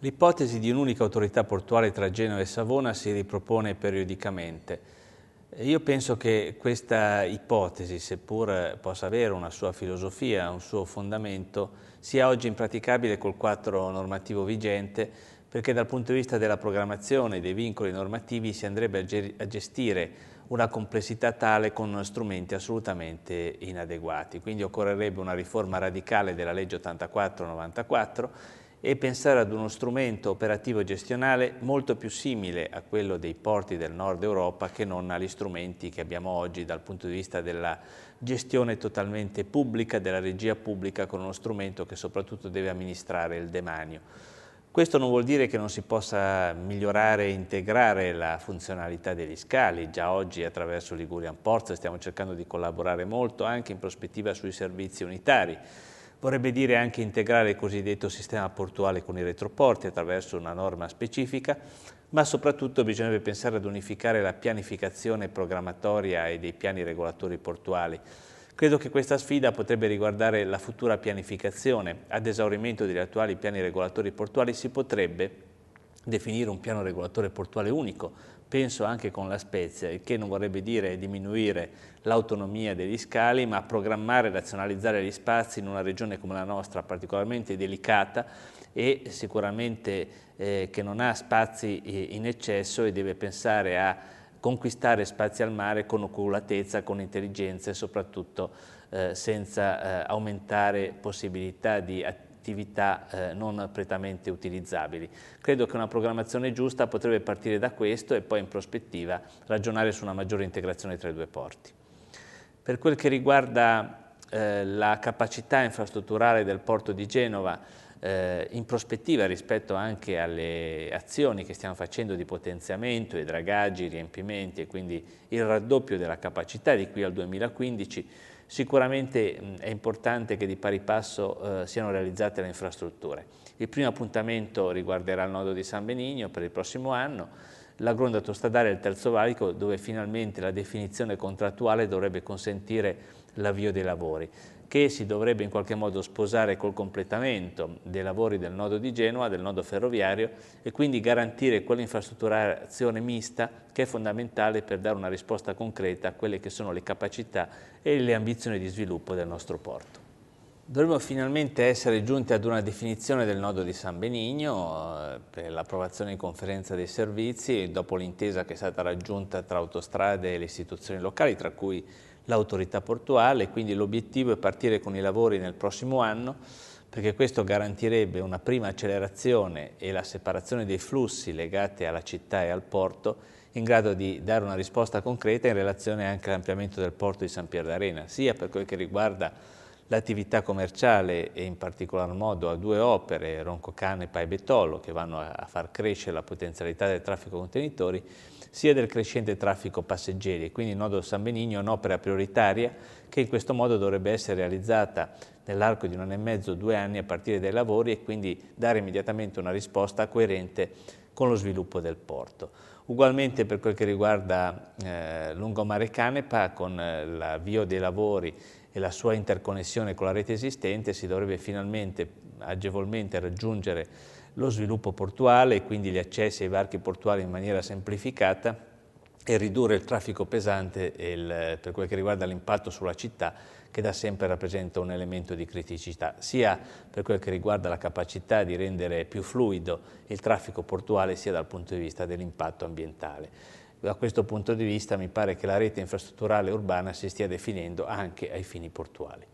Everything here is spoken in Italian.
L'ipotesi di un'unica autorità portuale tra Genova e Savona si ripropone periodicamente. Io penso che questa ipotesi, seppur possa avere una sua filosofia, un suo fondamento, sia oggi impraticabile col quadro normativo vigente perché dal punto di vista della programmazione e dei vincoli normativi si andrebbe a gestire una complessità tale con strumenti assolutamente inadeguati. Quindi occorrerebbe una riforma radicale della legge 84-94 e pensare ad uno strumento operativo gestionale molto più simile a quello dei porti del nord Europa che non agli strumenti che abbiamo oggi dal punto di vista della gestione totalmente pubblica, della regia pubblica con uno strumento che soprattutto deve amministrare il demanio. Questo non vuol dire che non si possa migliorare e integrare la funzionalità degli scali, già oggi attraverso Ligurian Ports stiamo cercando di collaborare molto anche in prospettiva sui servizi unitari Vorrebbe dire anche integrare il cosiddetto sistema portuale con i retroporti attraverso una norma specifica, ma soprattutto bisognerebbe pensare ad unificare la pianificazione programmatoria e dei piani regolatori portuali. Credo che questa sfida potrebbe riguardare la futura pianificazione. Ad esaurimento degli attuali piani regolatori portuali si potrebbe, definire un piano regolatore portuale unico, penso anche con la Spezia, il che non vorrebbe dire diminuire l'autonomia degli scali, ma programmare e razionalizzare gli spazi in una regione come la nostra particolarmente delicata e sicuramente eh, che non ha spazi eh, in eccesso e deve pensare a conquistare spazi al mare con oculatezza, con intelligenza e soprattutto eh, senza eh, aumentare possibilità di attività attività eh, non prettamente utilizzabili. Credo che una programmazione giusta potrebbe partire da questo e poi in prospettiva ragionare su una maggiore integrazione tra i due porti. Per quel che riguarda eh, la capacità infrastrutturale del porto di Genova eh, in prospettiva rispetto anche alle azioni che stiamo facendo di potenziamento i dragaggi, i riempimenti e quindi il raddoppio della capacità di qui al 2015, sicuramente mh, è importante che di pari passo eh, siano realizzate le infrastrutture. Il primo appuntamento riguarderà il nodo di San Benigno per il prossimo anno, la gronda autostradale del Terzo Valico dove finalmente la definizione contrattuale dovrebbe consentire l'avvio dei lavori che si dovrebbe in qualche modo sposare col completamento dei lavori del nodo di Genova, del nodo ferroviario e quindi garantire quell'infrastrutturazione mista che è fondamentale per dare una risposta concreta a quelle che sono le capacità e le ambizioni di sviluppo del nostro porto. Dovremmo finalmente essere giunti ad una definizione del nodo di San Benigno eh, per l'approvazione in conferenza dei servizi dopo l'intesa che è stata raggiunta tra autostrade e le istituzioni locali, tra cui l'autorità portuale, quindi l'obiettivo è partire con i lavori nel prossimo anno perché questo garantirebbe una prima accelerazione e la separazione dei flussi legati alla città e al porto in grado di dare una risposta concreta in relazione anche all'ampliamento del porto di San Pier d'Arena, sia per quel che riguarda l'attività commerciale e in particolar modo a due opere, Roncocanepa e Betolo, che vanno a far crescere la potenzialità del traffico contenitori, sia del crescente traffico passeggeri. E quindi il nodo San Benigno è un'opera prioritaria che in questo modo dovrebbe essere realizzata nell'arco di un anno e mezzo, due anni a partire dai lavori e quindi dare immediatamente una risposta coerente con lo sviluppo del porto. Ugualmente per quel che riguarda eh, Lungomare Canepa, con eh, l'avvio dei lavori e la sua interconnessione con la rete esistente si dovrebbe finalmente agevolmente raggiungere lo sviluppo portuale e quindi gli accessi ai varchi portuali in maniera semplificata e ridurre il traffico pesante il, per quel che riguarda l'impatto sulla città che da sempre rappresenta un elemento di criticità, sia per quel che riguarda la capacità di rendere più fluido il traffico portuale sia dal punto di vista dell'impatto ambientale da questo punto di vista mi pare che la rete infrastrutturale urbana si stia definendo anche ai fini portuali.